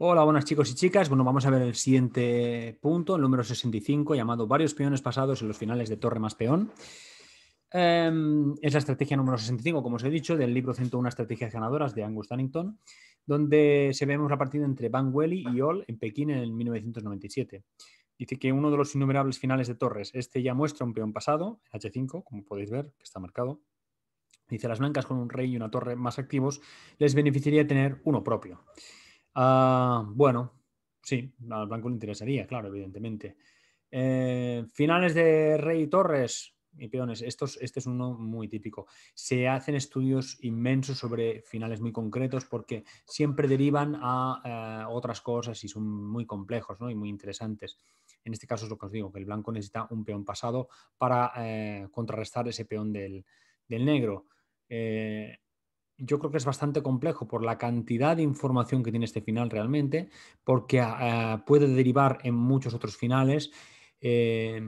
Hola, buenas chicos y chicas. Bueno, vamos a ver el siguiente punto, el número 65, llamado Varios peones pasados en los finales de Torre más Peón. Em, es la estrategia número 65, como os he dicho, del libro 101 Estrategias Ganadoras de Angus Dannington, donde se vemos la partida entre Van Welly y Ol en Pekín en el 1997. Dice que uno de los innumerables finales de Torres, este ya muestra un peón pasado, H5, como podéis ver, que está marcado. Dice, las blancas con un rey y una torre más activos les beneficiaría tener uno propio. Ah, bueno, sí, al blanco le interesaría, claro, evidentemente. Eh, finales de Rey Torres y peones. este es uno muy típico. Se hacen estudios inmensos sobre finales muy concretos porque siempre derivan a eh, otras cosas y son muy complejos y muy interesantes. En este caso es lo que os digo, que el blanco necesita un peón pasado para eh, contrarrestar ese peón del, del negro yo creo que es bastante complejo por la cantidad de información que tiene este final realmente, porque ah, puede derivar en muchos otros finales eh,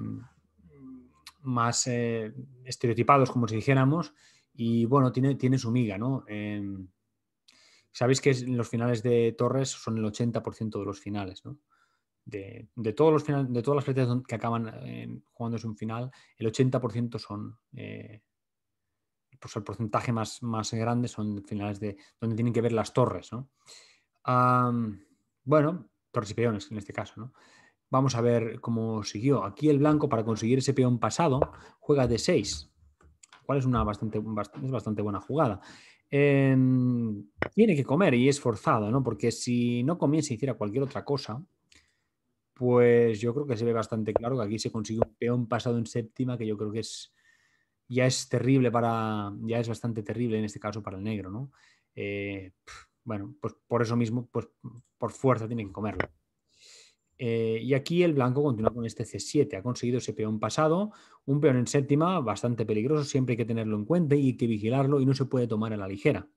más eh, estereotipados, como si dijéramos, y bueno, tiene, tiene su miga, ¿no? Em, sabéis que los finales de Torres son el 80% de los finales, ¿no? De, todos los de todas las partidas que acaban jugando eh, jugándose un final, el 80% son pues el porcentaje más, más grande son finales de donde tienen que ver las torres, ¿no? bueno, torres y peones en este caso, ¿no? Vamos a ver cómo siguió. Aquí el blanco para conseguir ese peón pasado juega de 6, cual es una bastante, bastante buena jugada. Em, tiene que comer y es forzado, ¿no? Porque si no comiese y hiciera cualquier otra cosa, pues yo creo que se ve bastante claro que aquí se consigue un peón pasado en séptima, que yo creo que es ya es terrible para, ya es bastante terrible en este caso para el negro, ¿no? Eh, bueno, pues por eso mismo, pues por fuerza tienen que comerlo. Eh, y aquí el blanco continúa con este C7. Ha conseguido ese peón pasado, un peón en séptima, bastante peligroso, siempre hay que tenerlo en cuenta y hay que vigilarlo y no se puede tomar a la ligera.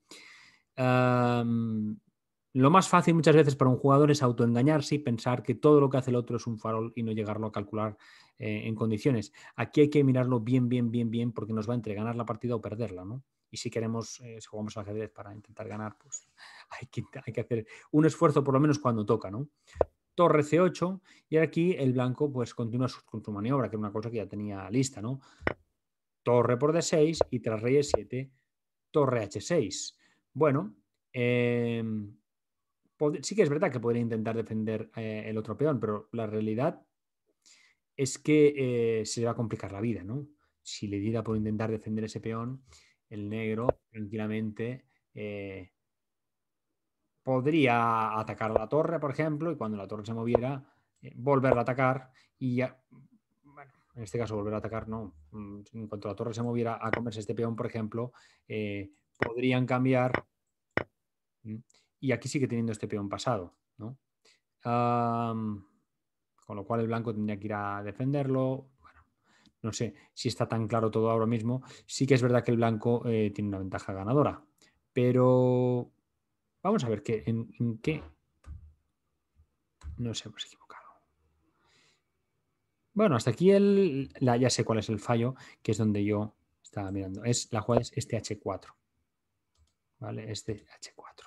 Lo más fácil muchas veces para un jugador es autoengañarse y pensar que todo lo que hace el otro es un farol y no llegarlo a calcular eh, en condiciones. Aquí hay que mirarlo bien, bien, bien, bien, porque nos va a entre la partida o perderla, ¿no? Y si queremos, eh, si jugamos al ajedrez para intentar ganar, pues hay que, hay que hacer un esfuerzo por lo menos cuando toca, ¿no? torre C8 y aquí el blanco pues continúa con su maniobra, que es una cosa que ya tenía lista, ¿no? Torre por D6 y tras rey E7, torre H6. Bueno, eh, sí que es verdad que podría intentar defender eh, el otro peón, pero la realidad es que eh, se le va a complicar la vida, ¿no? Si le diera por intentar defender ese peón, el negro tranquilamente eh, podría atacar la torre, por ejemplo, y cuando la torre se moviera, volver a atacar y ya, bueno, en este caso volver a atacar, no. Mm, en cuanto la torre se moviera a comerse este peón, por ejemplo, podrían cambiar y aquí sigue teniendo este peón pasado, con lo cual el blanco tendría que ir a defenderlo. Bueno, no sé si está tan claro todo ahora mismo. Sí que es verdad que el blanco eh, tiene una ventaja ganadora, pero vamos a ver qué, en, en qué nos hemos equivocado. Bueno, hasta aquí el, ya sé cuál es el fallo, que es donde yo estaba mirando. Es, la jugada es este H4. ¿Vale? Este H4.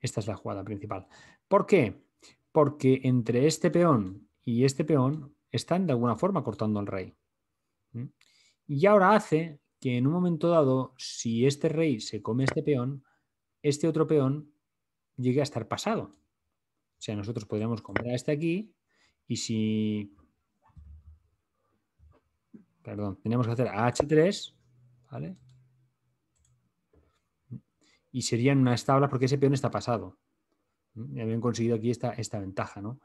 Esta es la jugada principal. ¿Por qué? Porque entre este peón y este peón están de alguna forma cortando al rey. ¿Mm? Y ahora hace que en un momento dado, si este rey se come este peón, este otro peón llegue a estar pasado. O sea, nosotros podríamos comer este aquí y si... Perdón, tenemos que hacer a H3, ¿vale? y serían unas tablas porque ese peón está pasado. ¿Mm? habían conseguido aquí esta, esta ventaja, ¿no?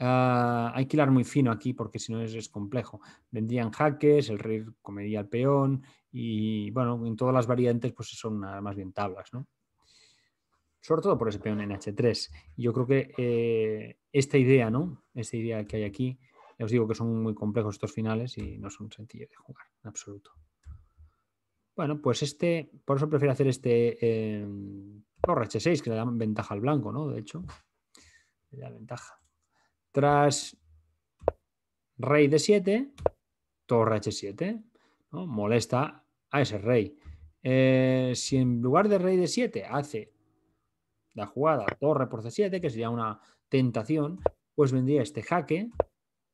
Ah, hay que hilar muy fino aquí porque si no es, complejo. Vendrían jaques, el rey comería el peón y bueno, en todas las variantes pues son más bien tablas, ¿no? Sobre todo por ese peón en H3. Yo creo que eh, esta idea, ¿no? Esta idea que hay aquí, ya os digo que son muy complejos estos finales y no son sencillos de jugar, en absoluto. Bueno, pues este, por eso prefiero hacer este eh, torre H6, que le da ventaja al blanco, ¿no? De hecho, le da ventaja. Tras rey de 7, torre H7, ¿no? molesta a ese rey. Eh, si en lugar de rey de 7 hace la jugada torre por C7, que sería una tentación, pues vendría este jaque,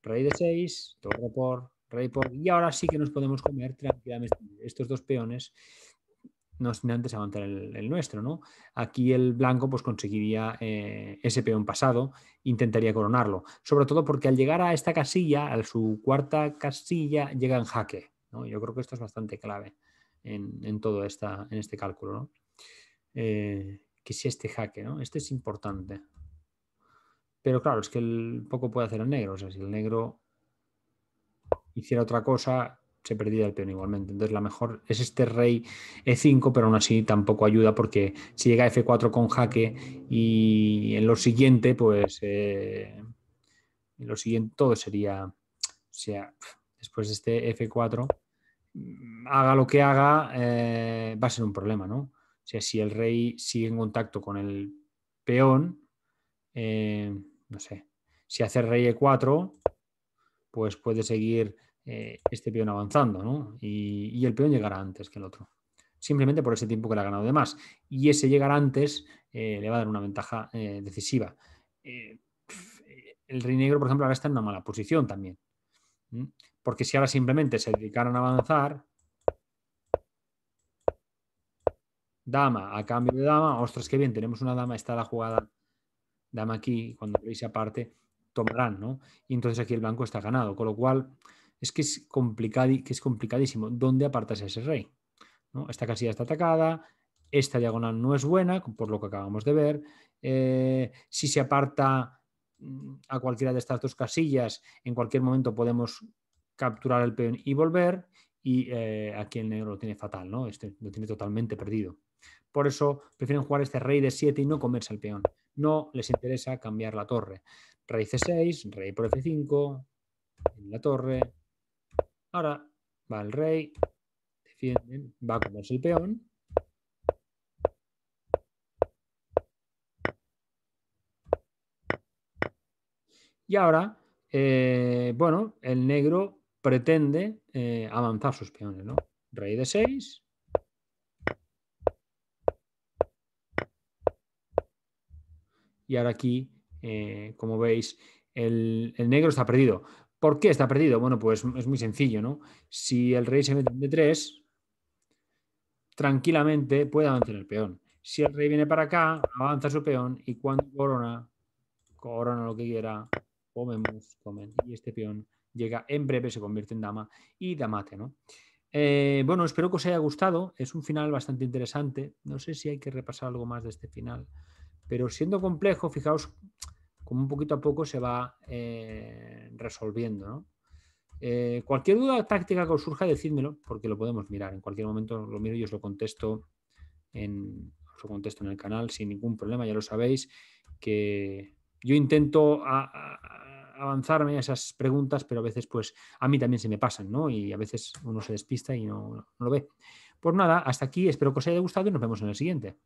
rey de 6, torre por y ahora sí que nos podemos comer tranquilamente estos dos peones, no sin antes aguantar el, el nuestro, ¿no? Aquí el blanco pues conseguiría eh, ese peón pasado, intentaría coronarlo, sobre todo porque al llegar a esta casilla, a su cuarta casilla, llega en jaque, Yo creo que esto es bastante clave en, todo esta, en este cálculo, eh, que si este jaque, ¿no? Este es importante. Pero claro, es que el poco puede hacer el negro, o sea, si el negro hiciera otra cosa, se perdía el peón igualmente. Entonces la mejor es este rey E5, pero aún así tampoco ayuda porque si llega F4 con jaque y en lo siguiente, pues eh, en lo siguiente todo sería, o sea, después de este F4, mm, haga lo que haga, eh, va a ser un problema, ¿no? O sea, si el rey sigue en contacto con el peón, eh, no sé, si hace rey E4, pues puede seguir eh, este peón avanzando, ¿no? Y, el peón llegará antes que el otro, simplemente por ese tiempo que le ha ganado de más. Y ese llegar antes eh, le va a dar una ventaja eh, decisiva. el rey negro, por ejemplo, ahora está en una mala posición también, porque si ahora simplemente se dedicaron a avanzar, dama a cambio de dama, ostras, que bien, tenemos una dama, está la jugada, dama aquí, cuando veis aparte, tomarán, ¿no? Y entonces aquí el blanco está ganado, con lo cual es que es, que es complicadísimo. ¿Dónde apartas a ese rey? Esta casilla está atacada, esta diagonal no es buena, por lo que acabamos de ver. Eh, si se aparta mm, a cualquiera de estas dos casillas, en cualquier momento podemos capturar el peón y volver. Y eh, aquí el negro lo tiene fatal, ¿no? Este lo tiene totalmente perdido. Por eso prefieren jugar este rey de 7 y no comerse al peón. No les interesa cambiar la torre rey c 6, rey por f5, en la torre. Ahora va el rey, defienden, va a comerse el peón. Y ahora, eh, bueno, el negro pretende eh, avanzar sus peones, ¿no? Rey de 6. Y ahora aquí eh, como veis, el, negro está perdido. ¿Por qué está perdido? Bueno, pues es muy sencillo, ¿no? Si el rey se mete en D3, tranquilamente puede avanzar el peón. Si el rey viene para acá, avanza su peón y cuando corona, corona lo que quiera, comemos, comen. Y este peón llega en breve, se convierte en dama y damate, ¿no? Eh, bueno, espero que os haya gustado. Es un final bastante interesante. No sé si hay que repasar algo más de este final. Pero siendo complejo, fijaos como un poquito a poco se va eh, resolviendo. Eh, cualquier duda táctica que os surja, decídmelo, porque lo podemos mirar. En cualquier momento lo miro y os lo contesto en, lo contesto en el canal sin ningún problema, ya lo sabéis, que yo intento avanzarme a esas preguntas, pero a veces pues a mí también se me pasan, ¿no? Y a veces uno se despista y no, no lo ve. Por pues nada, hasta aquí, espero que os haya gustado y nos vemos en el siguiente.